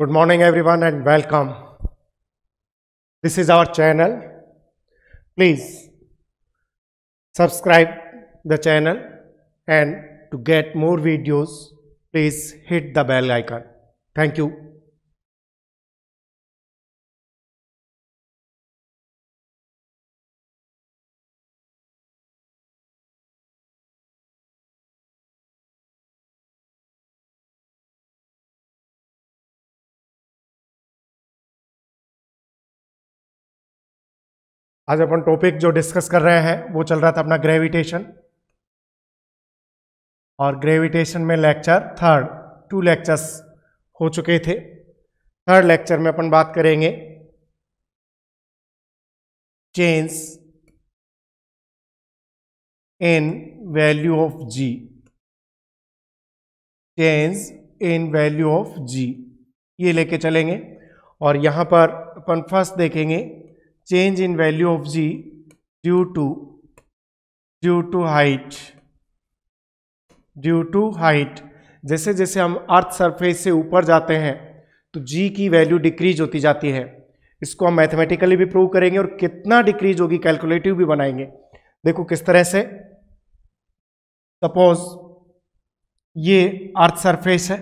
Good morning everyone and welcome. This is our channel. Please subscribe the channel and to get more videos please hit the bell icon. Thank you. आज अपन topic जो discuss कर रहे हैं वो चल रहा था अपना ग्रेविटेशन और ग्रेविटेशन में लेक्चर थर्ड टू लेक्चर्स हो चुके थे थर्ड लेक्चर में अपन बात करेंगे change in value of G change in value of G ये लेके चलेंगे और यहां पर अपन फर्स्ट देखेंगे change in value of g due to due to height due to height जैसे जैसे हम अर्थ सरफेस से ऊपर जाते हैं तो g की वैल्यू डिक्रीज होती जाती है इसको हम मैथमेटिकली भी प्रूव करेंगे और कितना डिक्रीज होगी कैलकुलेटिव भी बनाएंगे देखो किस तरह से सपोज ये अर्थ सरफेस है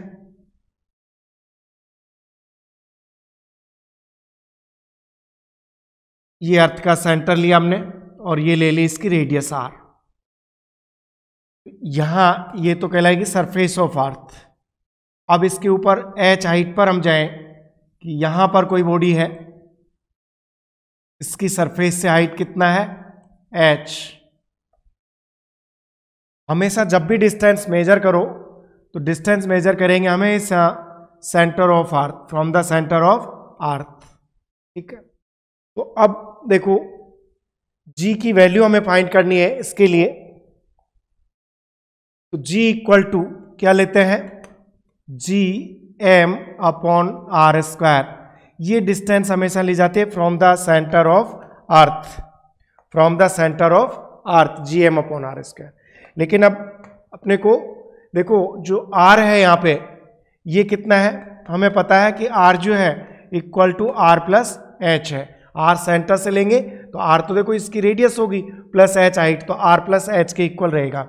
ये अर्थ का सेंटर लिया हमने और ये ले ली इसकी रेडियस आर यहां ये तो कहलाएगी सरफेस ऑफ अर्थ अब इसके ऊपर एच हाइट पर हम जाएं कि यहां पर कोई बॉडी है इसकी सरफेस से हाइट कितना है एच हमेशा जब भी डिस्टेंस मेजर करो तो डिस्टेंस मेजर करेंगे हमेशा centre of earth from the centre of earth ठीक है तो अब देखो जी की वैल्यू हमें फाइंड करनी है इसके लिए तो जी इक्वल टू क्या लेते हैं G M upon R square ये डिस्टेंस हमेशा ली जाती है from the centre of earth from the centre of earth G M upon R square लेकिन अब अपने को देखो जो आर है यहाँ पे ये कितना है हमें पता है कि आर जो है equal to R plus H है आर सेंटर से लेंगे तो आर तो देखो इसकी रेडियस होगी प्लस एच हाइट तो आर प्लस एच के इक्वल रहेगा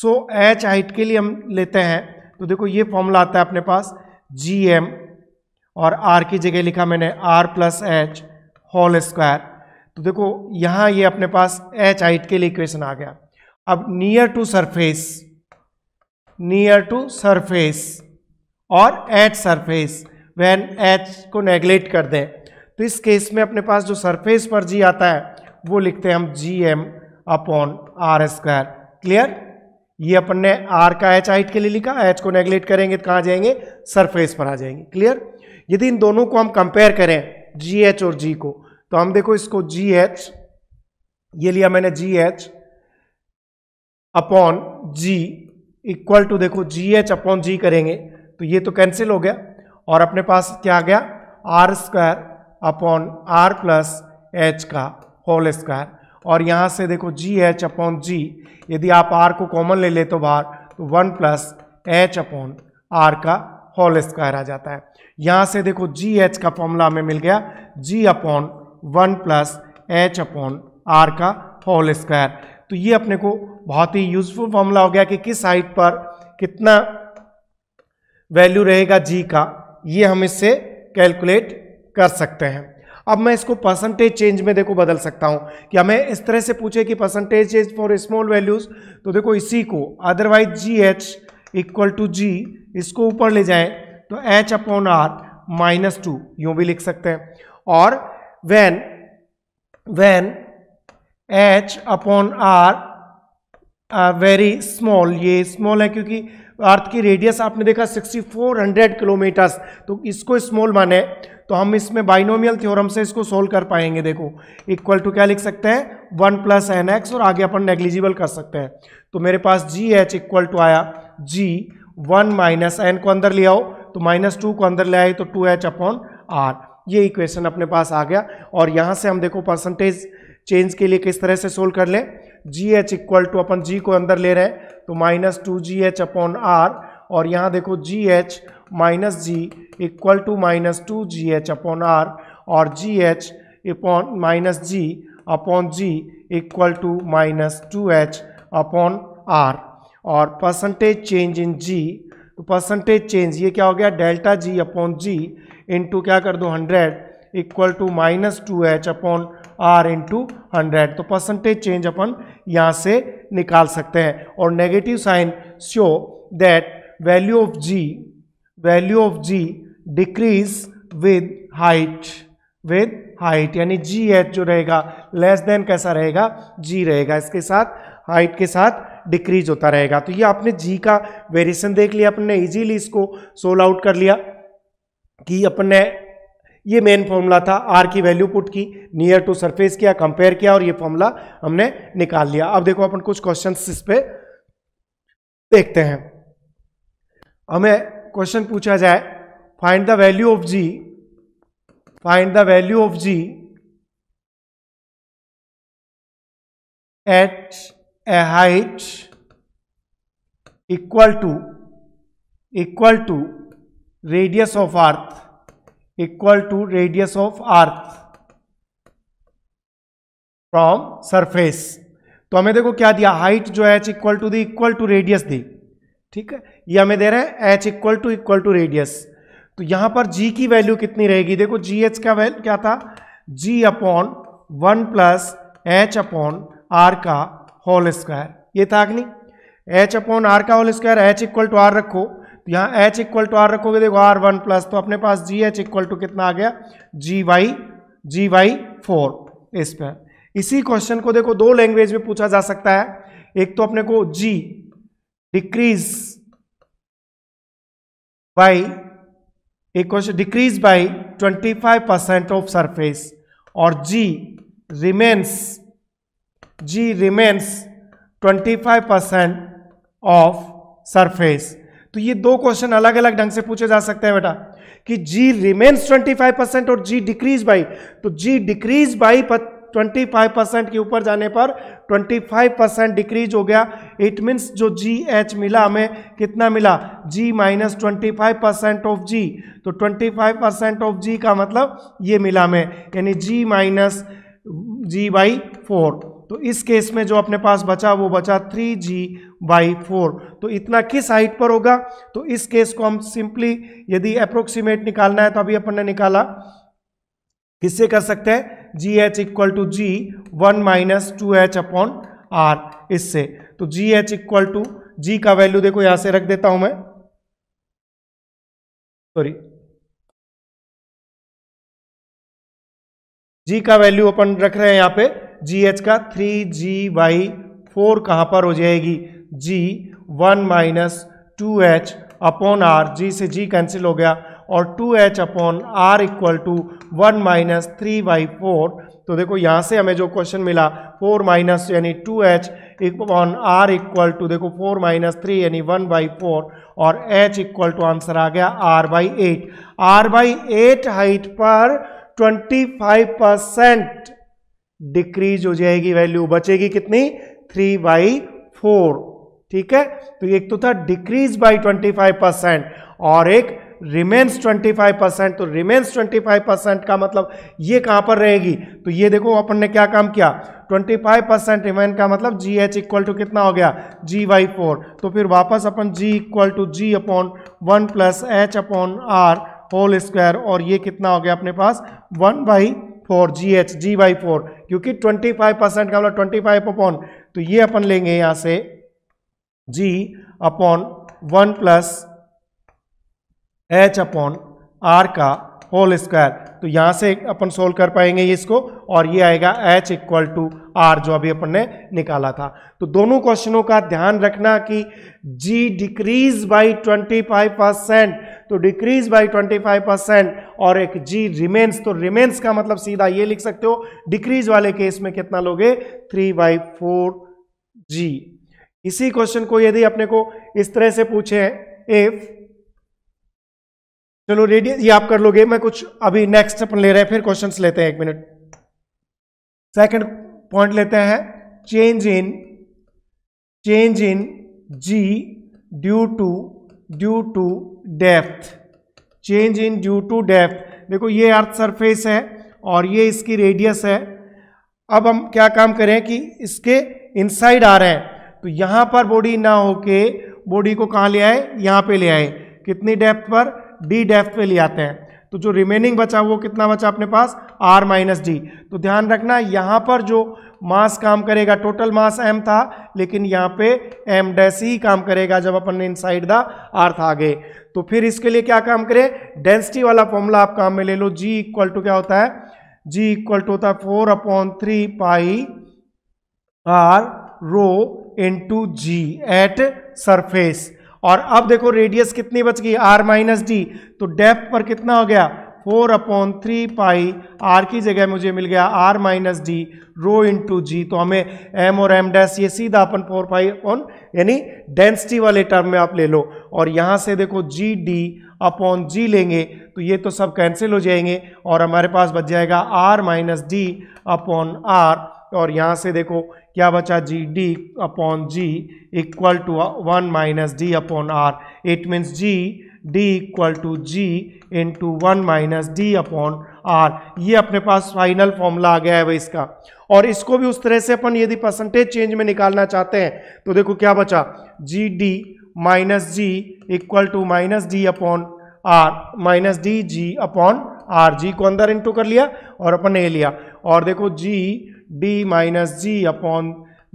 सो एच हाइट के लिए हम लेते हैं तो देखो ये फॉर्मूला आता है अपने पास जी एम और आर की जगह लिखा मैंने R plus H whole square तो देखो यहाँ ये अपने पास एच हाइट के लिए इक्वेशन आ गया अब near to surface near to surface और एच सरफेस व्हेन एच को नेग्लेक्ट कर दें तो इस केस में अपने पास जो सरफेस पर जी आता है वो लिखते हैं हम G M upon R square clear ये अपन ने आर का एच हाइट के लिए लिखा एच को नेग्लेक्ट करेंगे तो कहाँ जाएंगे सरफेस पर आ जाएंगे क्लियर यदि इन दोनों को हम कंपेयर करें जी एच और जी को तो हम देखो इसको जी एच ये लिया मैंने G H upon G equal to देखो जी एच अपॉन जी करेंगे तो ये तो कैंसिल हो गया और अपने पास क्या आ गया R square upon R plus H का होल स्क्वायर और यहाँ से देखो जी एच अपॉन जी यदि आप आर को कॉमन ले ले तो बाहर तो one plus H upon R का होल स्क्वायर आ जाता है यहाँ से देखो जी एच का फॉर्मूला हमें मिल गया G upon one plus H upon R का होल स्क्वायर तो ये अपने को बहुत ही यूजफुल फॉर्मूला हो गया कि किस हाइट पर कितना वैल्यू रहेगा जी का ये हम इससे कैलकुलेट कर सकते हैं अब मैं इसको परसेंटेज चेंज में देखो बदल सकता हूं कि हमें इस तरह से पूछे कि percentage change for small values तो देखो इसी को otherwise G H equal to G इसको ऊपर ले जाए तो H upon R minus two यू भी लिख सकते हैं और when when H upon R very small ये स्मॉल है क्योंकि अर्थ की रेडियस आपने देखा 6400 किलोमीटर्स तो इसको स्मॉल माने तो हम इसमें बाइनोमियल थ्योरम से इसको सोल्व कर पाएंगे देखो इक्वल टू क्या लिख सकते हैं वन प्लस एन एक्स और आगे अपन नेग्लिजिबल कर सकते हैं तो मेरे पास जी एच इक्वल टू आया जी वन माइनस एन को अंदर ले आओ तो माइनस टू को अंदर ले आए तो टू एच अपॉन आर ये इक्वेशन अपने पास आ गया और यहाँ से हम देखो परसेंटेज चेंज के लिए किस तरह से सोल्व कर लें जी एच इक्वल टू अपन जी को अंदर ले रहे हैं तो minus two G H upon R और यहाँ देखो G H minus G equal to minus two G H upon R और G H upon minus G upon G equal to minus two H upon R और percentage change in G तो percentage change ये क्या हो गया delta G upon G into क्या कर दो hundred equal to minus two H upon R into hundred तो परसेंटेज चेंज अपन यहाँ से निकाल सकते हैं और negative sign show that value of g value of g decrease with height with height यानी जी एच जो रहेगा लेस देन कैसा रहेगा जी रहेगा इसके साथ हाइट के साथ डिक्रीज होता रहेगा तो ये आपने जी का वेरिएशन देख लिया अपन ने इजीली इसको सोल आउट कर लिया कि अपन ने ये मेन फॉर्मूला था आर की वैल्यू पुट की नियर टू सरफेस किया कंपेयर किया और ये फॉर्मूला हमने निकाल लिया अब देखो अपन कुछ क्वेश्चन इस पर देखते हैं हमें क्वेश्चन पूछा जाए find the value of G find the value of G at a height equal to equal to radius of earth equal to radius of earth from surface तो हमें देखो क्या दिया हाइट जो है equal to the equal to radius the ठीक है ये हमें दे रहा है H equal to equal to radius तो यहां पर जी की वैल्यू कितनी रहेगी देखो जी एच का वैल्यू क्या था G upon one plus H upon R का होल स्क्वायर ये था अग्नि एच अपॉन आर का whole square H equal to R रखो तो यहाँ एच इक्वल टू आर रखोगे देखो आर वन प्लस तो अपने पास जी एच इक्वल टू कितना आ गया G by G by four इस पर इसी क्वेश्चन को देखो दो लैंग्वेज में पूछा जा सकता है एक तो अपने को G decrease by equals to decrease by 25% of surface or G remains G remains 25% of surface तो ये दो क्वेश्चन अलग अलग ढंग से पूछे जा सकते हैं बेटा कि जी रिमेन्स 25 परसेंट और जी डिक्रीज बाई तो जी डिक्रीज बाई 25 परसेंट के ऊपर जाने पर 25 परसेंट डिक्रीज हो गया इट मीन्स जो जी एच मिला हमें कितना मिला G minus twenty five percent of G तो 25 परसेंट ऑफ जी का मतलब ये मिला हमें यानी G minus G by four तो इस केस में जो अपने पास बचा वो बचा थ्री जी बाई फोर तो इतना किस हाइट पर होगा तो इस केस को हम सिंपली यदि अप्रोक्सीमेट निकालना है तो अभी अपन ने निकाला किससे कर सकते हैं G H equal to G one minus two H upon R इससे तो G H equal to G का वैल्यू देखो यहां से रख देता हूं मैं सॉरी जी का वैल्यू अपन रख रहे हैं यहां पे जी एच का थ्री जी बाई फोर कहां पर हो जाएगी G one minus two H upon R G से जी कैंसिल हो गया और two H upon R equal to one minus three by four तो देखो यहाँ से हमें जो क्वेश्चन मिला फोर माइनस यानी two H on R equal to देखो फोर माइनस थ्री यानी वन बाई फोर और एच इक्वल टू आंसर आ गया R by eight R by eight height पर ट्वेंटी फाइव परसेंट डिक्रीज हो जाएगी वैल्यू बचेगी कितनी थ्री बाई फोर ठीक है तो एक तो था decrease by twenty five percent और एक रिमेन्स 25 परसेंट तो रिमेन्स 25 परसेंट का मतलब ये कहाँ पर रहेगी तो ये देखो अपन ने क्या काम किया 25 परसेंट रिमेन का मतलब जी एच इक्वल टू कितना हो गया जी वाई फोर तो फिर वापस अपन G equal to G upon one plus H upon R whole square और ये कितना हो गया अपने पास one by four G H G by four क्योंकि ट्वेंटी फाइव परसेंट का मतलब ट्वेंटी फाइव अपॉन तो ये अपन लेंगे यहाँ से G upon one plus H upon R का होल स्क्वायर तो यहाँ से अपन सोल्व कर पाएंगे इसको और ये आएगा एच इक्वल टू आर जो अभी अपन ने निकाला था तो दोनों क्वेश्चनों का ध्यान रखना कि जी डिक्रीज बाय 25 परसेंट तो डिक्रीज बाय 25 परसेंट और एक जी रिमेंस तो रिमेंस का मतलब सीधा ये लिख सकते हो डिक्रीज वाले केस में कितना लोगे थ्री बाई फोर जी इसी क्वेश्चन को यदि अपने को इस तरह से पूछे इफ़ चलो रेडियस ये आप कर लोगे मैं कुछ अभी नेक्स्ट अपन ले रहे हैं फिर क्वेश्चंस लेते हैं एक मिनट सेकंड पॉइंट लेते हैं change in change in ji due to due to depth change in due to depth देखो ये अर्थ सरफेस है और ये इसकी रेडियस है अब हम क्या काम करें कि इसके इनसाइड आ रहे हैं तो यहां पर बॉडी ना होके बॉडी को कहाँ ले आए यहाँ पे ले आए कितनी डेप्थ पर डी डेफ पे ले आते हैं तो जो रिमेनिंग बचा वो कितना बचा अपने पास आर माइनस डी तो ध्यान रखना यहाँ पर जो मास काम करेगा टोटल मास एम था लेकिन यहाँ पे एम डैस ही काम करेगा जब अपन इन साइड द आर था आगे तो फिर इसके लिए क्या काम करें डेंसिटी वाला फॉर्मूला आप काम में ले लो जी इक्वल टू क्या होता है जी इक्वल टू होता है four upon three pi R rho into G at एट सरफेस और अब देखो रेडियस कितनी बच गई आर माइनस डी तो डेप्थ पर कितना हो गया four upon three pi R की जगह मुझे मिल गया R minus D rho into G तो हमें एम और एम डैश ये सीधा अपन फोर पाई अपॉन यानी डेंसिटी वाले टर्म में आप ले लो और यहाँ से देखो जी डी अपॉन जी लेंगे तो ये तो सब कैंसिल हो जाएंगे और हमारे पास बच जाएगा R minus D upon R और यहाँ से देखो क्या बचा G D upon G equal to one minus D upon R it means G D equal to G into one minus D upon R ये अपने पास फाइनल फॉर्मूला आ गया है भाई इसका और इसको भी उस तरह से अपन यदि परसेंटेज चेंज में निकालना चाहते हैं तो देखो क्या बचा G D minus G equal to minus D upon R minus D G upon R G को अंदर इंटू कर लिया और अपन ने लिया और देखो G d minus g upon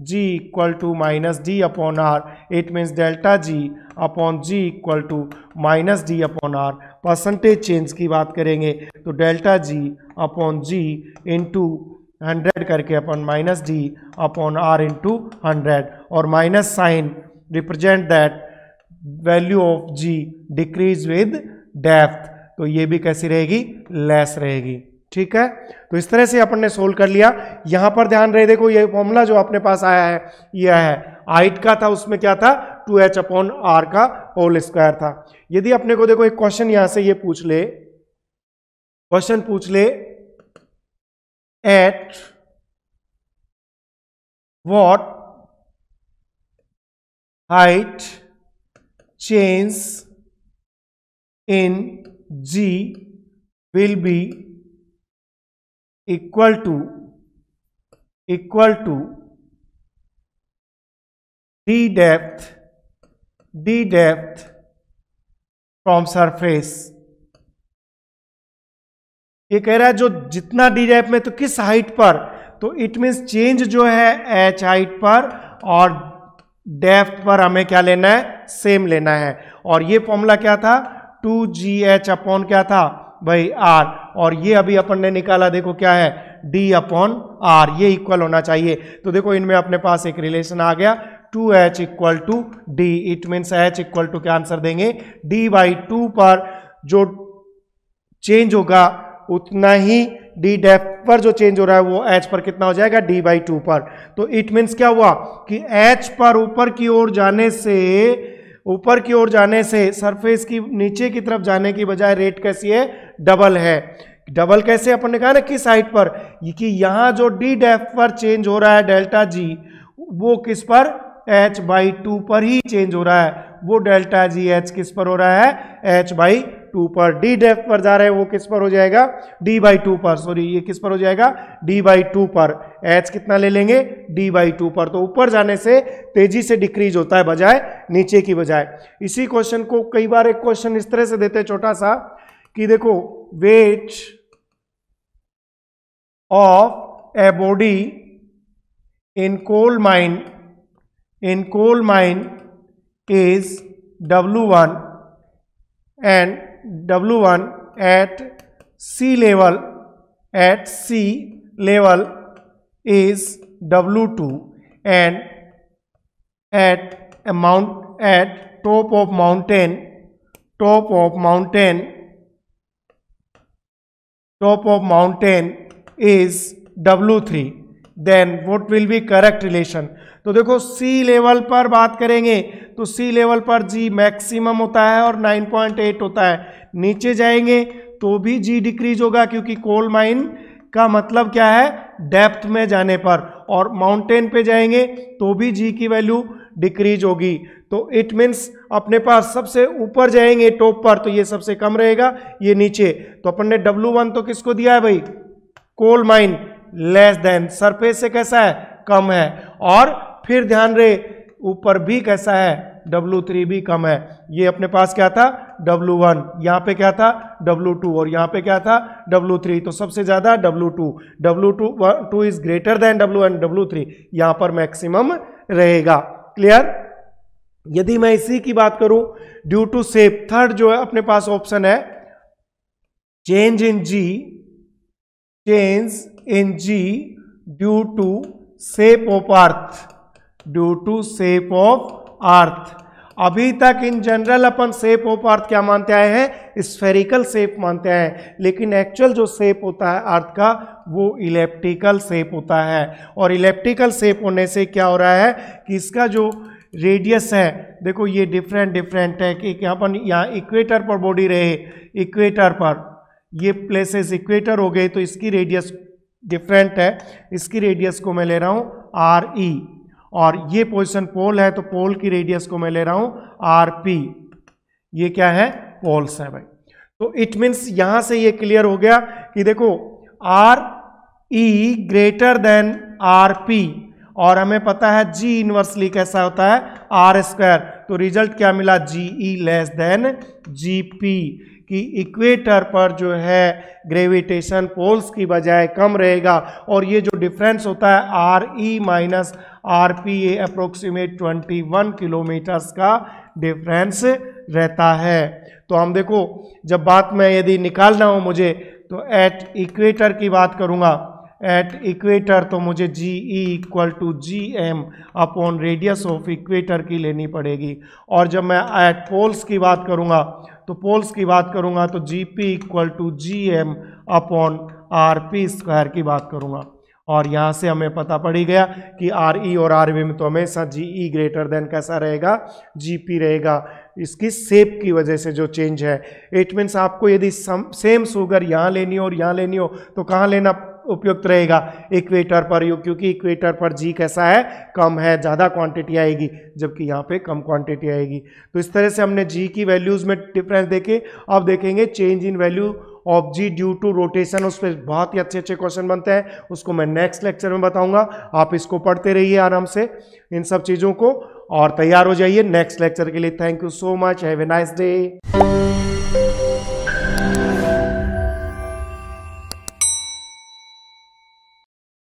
g equal to minus d upon r it means delta g upon g equal to minus d upon r percentage change की बात करेंगे तो delta G upon G into hundred करके अपन minus D upon R into hundred और minus sign represent that value of G decrease with depth तो ये भी कैसी रहेगी लेस रहेगी ठीक है तो इस तरह से अपन ने सोल्व कर लिया यहां पर ध्यान रहे देखो ये फॉर्मूला जो अपने पास आया है यह है हाइट का था उसमें क्या था टू एच अपॉन आर का होल स्क्वायर था यदि अपने को देखो एक क्वेश्चन यहां से ये पूछ ले क्वेश्चन पूछ ले at what height change in G will be equal to equal to D depth D depth from surface ये कह रहा है जो जितना डी डेप्थ में तो किस हाइट पर तो इट मीन्स चेंज जो है एच हाइट पर और डेप्थ पर हमें क्या लेना है सेम लेना है और ये फॉर्मूला क्या था टू जी एच अपॉन क्या था बाई आर और ये अभी अपन ने निकाला देखो क्या है डी अपॉन आर ये इक्वल होना चाहिए तो देखो इनमें अपने पास एक रिलेशन आ गया two h equal to d it means h equal to क्या आंसर देंगे डी बाई टू पर जो चेंज होगा उतना ही डी डेफ पर जो चेंज हो रहा है वो एच पर कितना हो जाएगा डी बाई टू पर तो इट मीन्स क्या हुआ कि एच पर ऊपर की ओर जाने से ऊपर की ओर जाने से सरफेस की नीचे की तरफ जाने की बजाय रेट कैसी है डबल है डबल कैसे अपन ने कहा ना किस हाइट पर कि यहाँ जो डी डेफ पर चेंज हो रहा है डेल्टा जी वो किस पर एच बाई टू पर ही चेंज हो रहा है वो डेल्टा जी एच किस पर हो रहा है एच बाई टू पर डी डेफ पर जा रहे हैं वो किस पर हो जाएगा डी बाई टू पर सॉरी ये किस पर हो जाएगा डी बाई टू पर एच कितना ले लेंगे डी बाई टू पर तो ऊपर जाने से तेजी से डिक्रीज होता है बजाय नीचे की बजाय इसी क्वेश्चन को कई बार एक क्वेश्चन इस तरह से देते हैं छोटा सा कि देखो weight of a body in coal mine in coal mine is W1 and W1 at c level at c level is W2 and at a mount at top of mountain top of mountain top of mountain is W3 then what will be correct relation तो देखो सी level पर बात करेंगे तो सी level पर जी maximum होता है और 9.8 होता है नीचे जाएंगे तो भी जी डिक्रीज होगा क्योंकि कोल माइन का मतलब क्या है डेप्थ में जाने पर और माउंटेन पे जाएंगे तो भी जी की वैल्यू डिक्रीज होगी तो इट मीन्स अपने पास सबसे ऊपर जाएंगे टॉप पर तो ये सबसे कम रहेगा ये नीचे तो अपन ने डब्लू वन तो किसको दिया है भाई coal mine less than surface से कैसा है कम है और फिर ध्यान रहे ऊपर भी कैसा है डब्लू थ्री भी कम है ये अपने पास क्या था डब्लू वन यहाँ पे क्या था डब्लू टू और यहाँ पे क्या था डब्लू थ्री तो सबसे ज़्यादा W two W two two is greater than W one W three यहाँ पर मैक्सिमम रहेगा क्लियर यदि मैं इसी की बात करूं ड्यू टू सेप थर्ड जो है अपने पास ऑप्शन है change in g change in ji due to shape of earth due to shape of earth अभी तक in general upon shape of अर्थ क्या मानते आए हैं स्फेरिकल सेप मानते हैं लेकिन एक्चुअल जो सेप होता है अर्थ का वो इलेप्टिकल सेप होता है और इलेप्टिकल सेप होने से क्या हो रहा है कि इसका जो रेडियस है देखो ये डिफरेंट डिफरेंट है कि यहाँ पर यहाँ इक्वेटर पर बॉडी रहे इक्वेटर पर ये प्लेसेस इक्वेटर हो गए तो इसकी रेडियस डिफरेंट है इसकी रेडियस को मैं ले रहा हूँ आर ई e। और ये पोजिशन पोल है तो पोल की रेडियस को मैं ले रहा हूं आर पी ये क्या है पोल्स है भाई तो इट मीन्स यहां से ये क्लियर हो गया कि देखो R E greater than R P और हमें पता है जी इनवर्सली कैसा होता है आर स्क्वायर तो रिजल्ट क्या मिला g E less than g P कि इक्वेटर पर जो है ग्रेविटेशन पोल्स की बजाय कम रहेगा और ये जो डिफरेंस होता है R E minus R P ये अप्रोक्सीमेट ट्वेंटी वन किलोमीटर्स का डिफरेंस रहता है तो हम देखो जब बात में यदि निकालना हो मुझे तो एट इक्वेटर की बात करूँगा एट इक्वेटर तो मुझे g E equal to g M upon radius of equator की लेनी पड़ेगी और जब मैं एट पोल्स की बात करूँगा तो पोल्स की बात करूँगा तो g P equal to g M upon R P square की बात करूँगा और यहाँ से हमें पता पड़ ही गया कि आर ई e और आर वी में तो हमेशा जी ई ग्रेटर देन कैसा रहेगा जी पी रहेगा इसकी सेप की वजह से जो चेंज है इट मीन्स आपको यदि सम सेम शुगर यहाँ लेनी हो और यहाँ लेनी हो तो कहाँ लेना उपयुक्त रहेगा इक्वेटर पर यू क्योंकि इक्वेटर पर जी कैसा है कम है ज़्यादा क्वांटिटी आएगी जबकि यहाँ पे कम क्वांटिटी आएगी तो इस तरह से हमने जी की वैल्यूज़ में डिफरेंस देखे अब देखेंगे change in value of g due to rotation उस पर बहुत ही अच्छे अच्छे क्वेश्चन बनते हैं उसको मैं नेक्स्ट लेक्चर में बताऊंगा आप इसको पढ़ते रहिए आराम से इन सब चीज़ों को और तैयार हो जाइए नेक्स्ट लेक्चर के लिए thank you so much have a nice day